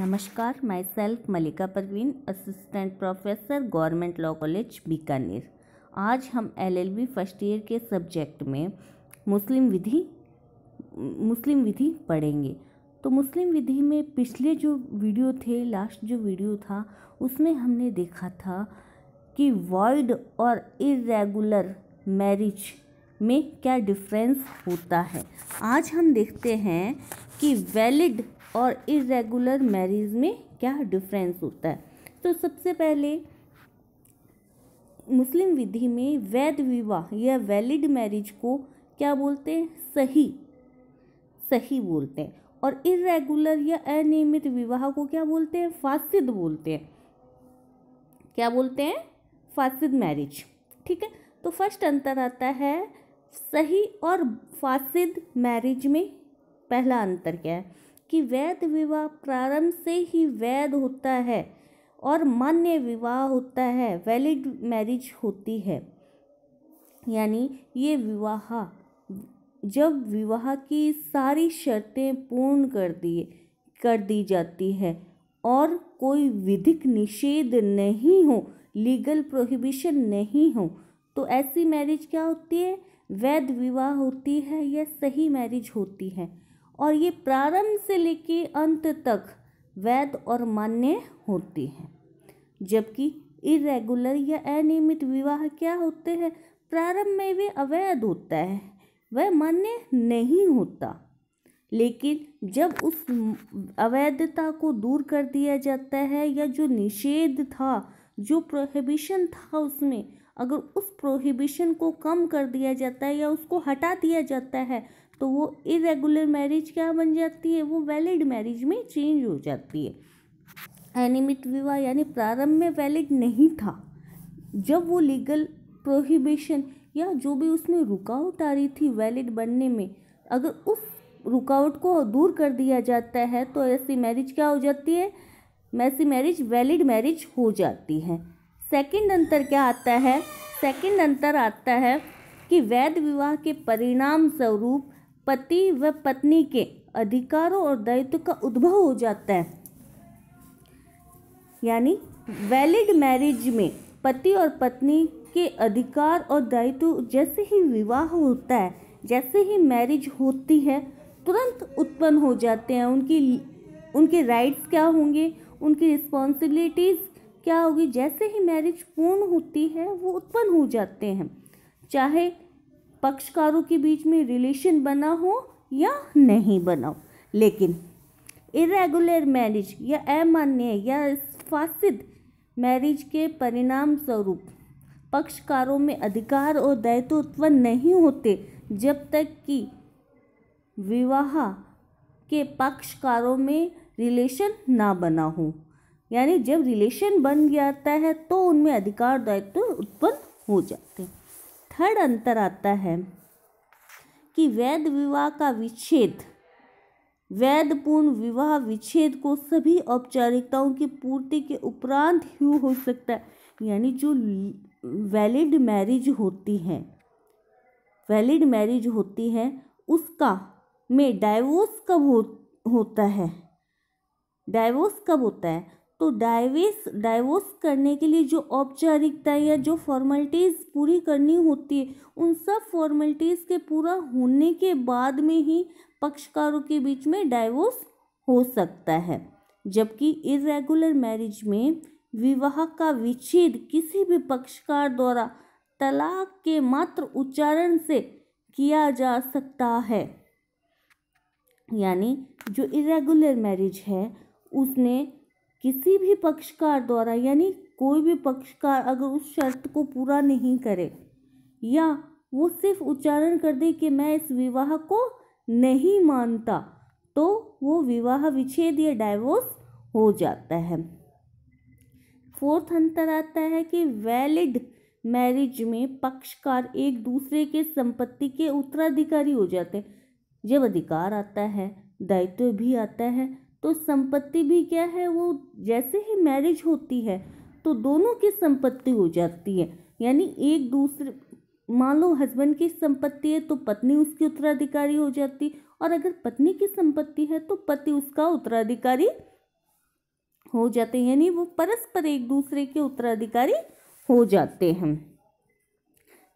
नमस्कार my self Malika Parveen assistant professor government law college Bikaner आज हम एलएलबी फर्स्ट ईयर के सब्जेक्ट में मुस्लिम विधि मुस्लिम विधि पढ़ेंगे तो मुस्लिम विधि में पिछले जो वीडियो थे लास्ट जो वीडियो था उसमें हमने देखा था कि वॉइड और इरेगुलर मैरिज में क्या डिफरेंस होता है आज हम देखते हैं कि वैलिड और इरेगुलर मैरिज में क्या डिफरेंस होता है तो सबसे पहले मुस्लिम विधि में वैध विवाह या वैलिड मैरिज को क्या बोलते हैं सही सही बोलते हैं और इरेगुलर या अनियमित विवाह को क्या बोलते हैं फासिद बोलते हैं क्या बोलते हैं फासिद मैरिज ठीक है तो फर्स्ट अंतर आता है सही और फासिद मैरिज में पहला अंतर क्या है कि वैध विवाह प्रारंभ से ही वैध होता है और मान्य विवाह होता है वैलिड मैरिज होती है यानी ये विवाह जब विवाह की सारी शर्तें पूर्ण कर दिए कर दी जाती है और कोई विधिक निषेध नहीं हो लीगल प्रोहिबिशन नहीं हो तो ऐसी मैरिज क्या होती है वैध विवाह होती है या सही मैरिज होती है और ये प्रारंभ से लेके अंत तक वैध और मान्य होती हैं जबकि इरेगुलर या अनियमित विवाह क्या होते हैं प्रारंभ में वे अवैध होता है वह मान्य नहीं होता लेकिन जब उस अवैधता को दूर कर दिया जाता है या जो निषेध था जो प्रोहिबिशन था उसमें अगर उस प्रोहिबिशन को कम कर दिया जाता है या उसको हटा दिया जाता है तो वो इरेगुलर मैरिज क्या बन जाती है वो वैलिड मैरिज में चेंज हो जाती है अनियमित विवाह यानी प्रारंभ में वैलिड नहीं था जब वो लीगल प्रोहिबिशन या जो भी उसमें रुकावट आ रही थी वैलिड बनने में अगर उस रुकावट को दूर कर दिया जाता है तो ऐसी मैरिज क्या हो जाती है ऐसी मैरिज वैलिड मैरिज हो जाती है सेकंड अंतर क्या आता है सेकंड अंतर आता है कि वैध विवाह के परिणाम स्वरूप पति व पत्नी के अधिकारों और दायित्व का उद्भव हो जाता है यानी वैलिड मैरिज में पति और पत्नी के अधिकार और दायित्व जैसे ही विवाह होता है जैसे ही मैरिज होती है तुरंत उत्पन्न हो जाते हैं उनकी उनके राइट्स क्या होंगे उनकी रिस्पॉन्सिबिलिटीज़ क्या होगी जैसे ही मैरिज पूर्ण होती है वो उत्पन्न हो जाते हैं चाहे पक्षकारों के बीच में रिलेशन बना हो या नहीं बना हो लेकिन इरेगुलर मैरिज या अमान्य या फासिद मैरिज के परिणाम स्वरूप पक्षकारों में अधिकार और दायित्व उत्पन्न नहीं होते जब तक कि विवाह के पक्षकारों में रिलेशन ना बना हो यानी जब रिलेशन बन जाता है तो उनमें अधिकार दायित्व उत्पन्न हो जाते हैं थर्ड अंतर आता है कि वैध विवाह का विच्छेद वैध पूर्ण विवाह विच्छेद को सभी औपचारिकताओं की पूर्ति के उपरांत ही हो सकता है यानी जो वैलिड मैरिज होती है वैलिड मैरिज होती है उसका में डाइवोर्स कब हो होता है डाइवोर्स कब होता है तो डाइवेस डाइवोर्स करने के लिए जो औपचारिकता या जो फॉर्मेलिटीज़ पूरी करनी होती है उन सब फॉर्मेलिटीज़ के पूरा होने के बाद में ही पक्षकारों के बीच में डाइवोर्स हो सकता है जबकि इरेगुलर मैरिज में विवाह का विच्छेद किसी भी पक्षकार द्वारा तलाक के मात्र उच्चारण से किया जा सकता है यानी जो इरेगुलर मैरिज है उसने किसी भी पक्षकार द्वारा यानी कोई भी पक्षकार अगर उस शर्त को पूरा नहीं करे या वो सिर्फ उच्चारण कर दे कि मैं इस विवाह को नहीं मानता तो वो विवाह विच्छेद या डाइवोर्स हो जाता है फोर्थ अंतर आता है कि वैलिड मैरिज में पक्षकार एक दूसरे के संपत्ति के उत्तराधिकारी हो जाते हैं जब अधिकार आता है दायित्व भी आता है तो संपत्ति भी क्या है वो जैसे ही मैरिज होती है तो दोनों की संपत्ति हो जाती है यानी एक दूसरे मान लो हस्बैंड की संपत्ति है तो पत्नी उसकी उत्तराधिकारी हो जाती और अगर पत्नी की संपत्ति है तो पति उसका उत्तराधिकारी हो जाते हैं यानी वो परस्पर एक दूसरे के उत्तराधिकारी हो जाते हैं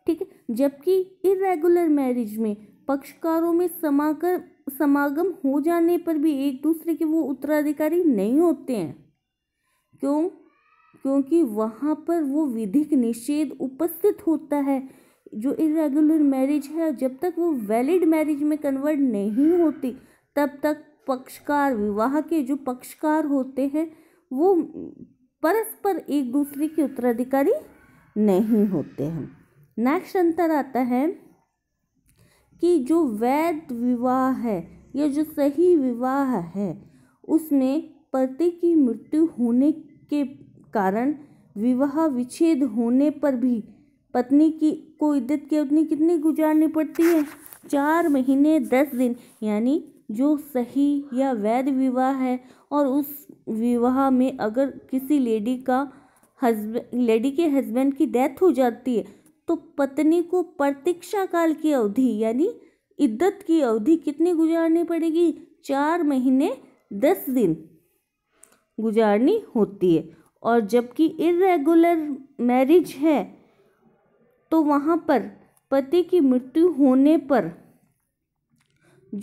ठीक है जबकि इरेगुलर मैरिज में पक्षकारों में समाकर समागम हो जाने पर भी एक दूसरे के वो उत्तराधिकारी नहीं होते हैं क्यों क्योंकि वहाँ पर वो विधिक निषेध उपस्थित होता है जो इरेगुलर मैरिज है जब तक वो वैलिड मैरिज में कन्वर्ट नहीं होती तब तक पक्षकार विवाह के जो पक्षकार होते हैं वो परस्पर एक दूसरे के उत्तराधिकारी नहीं होते हैं नेक्स्ट अंतर आता है कि जो वैध विवाह है या जो सही विवाह है उसमें पति की मृत्यु होने के कारण विवाह विच्छेद होने पर भी पत्नी की को इद्दत की अवधि कितनी गुजारनी पड़ती है चार महीने दस दिन यानी जो सही या वैध विवाह है और उस विवाह में अगर किसी लेडी का हस्ब लेडी के हस्बैंड की डेथ हो जाती है तो पत्नी को प्रतीक्षा काल की अवधि यानी इद्दत की अवधि कितनी गुजारनी पड़ेगी चार महीने दस दिन गुजारनी होती है और जबकि इरेगुलर मैरिज है तो वहाँ पर पति की मृत्यु होने पर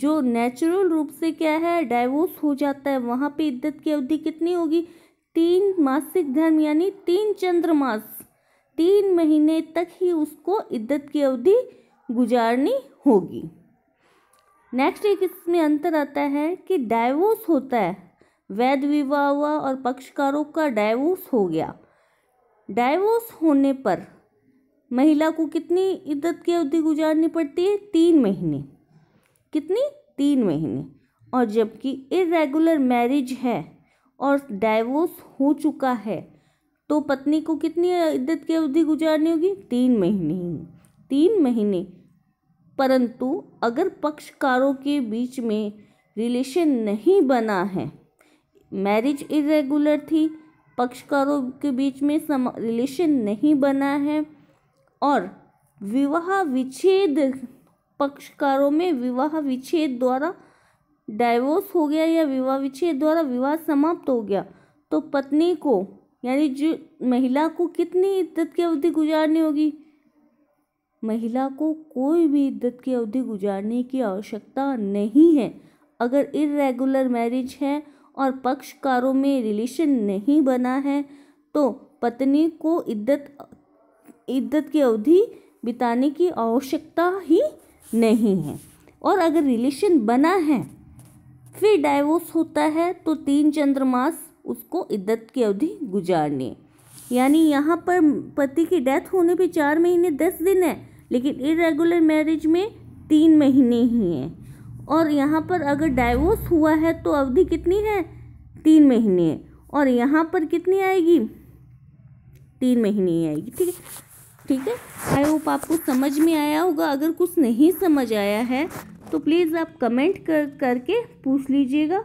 जो नेचुरल रूप से क्या है डाइवोर्स हो जाता है वहाँ पे इद्दत की अवधि कितनी होगी तीन मासिक धर्म यानी तीन मास तीन महीने तक ही उसको इद्दत की अवधि गुजारनी होगी नेक्स्ट एक इसमें अंतर आता है कि डाइवोर्स होता है वैध विवाह हुआ और पक्षकारों का डाइवोर्स हो गया डाइवोर्स होने पर महिला को कितनी इद्दत की अवधि गुजारनी पड़ती है तीन महीने कितनी तीन महीने और जबकि इरेगुलर मैरिज है और डाइवोर्स हो चुका है तो पत्नी को कितनी इद्दत की अवधि गुजारनी होगी तीन महीने तीन महीने परंतु अगर पक्षकारों के बीच में रिलेशन नहीं बना है मैरिज इरेगुलर थी पक्षकारों के बीच में सम रिलेशन नहीं बना है और विवाह विच्छेद पक्षकारों में विवाह विच्छेद द्वारा डाइवोर्स हो गया या विवाह विच्छेद द्वारा विवाह समाप्त हो गया तो पत्नी को यानी जो महिला को कितनी इद्दत की अवधि गुजारनी होगी महिला को कोई भी इद्दत की अवधि गुजारने की आवश्यकता नहीं है अगर इरेगुलर मैरिज है और पक्षकारों में रिलेशन नहीं बना है तो पत्नी को इद्दत इद्दत की अवधि बिताने की आवश्यकता ही नहीं है और अगर रिलेशन बना है फिर डाइवोर्स होता है तो तीन चंद्रमास उसको इद्दत की अवधि गुजारने यानी यहाँ पर पति की डेथ होने पे चार महीने दस दिन है लेकिन इरेगुलर मैरिज में तीन महीने ही हैं और यहाँ पर अगर डाइवोर्स हुआ है तो अवधि कितनी है तीन महीने और यहाँ पर कितनी आएगी तीन महीने ही आएगी ठीक है ठीक है आई होप आपको समझ में आया होगा अगर कुछ नहीं समझ आया है तो प्लीज़ आप कमेंट कर करके पूछ लीजिएगा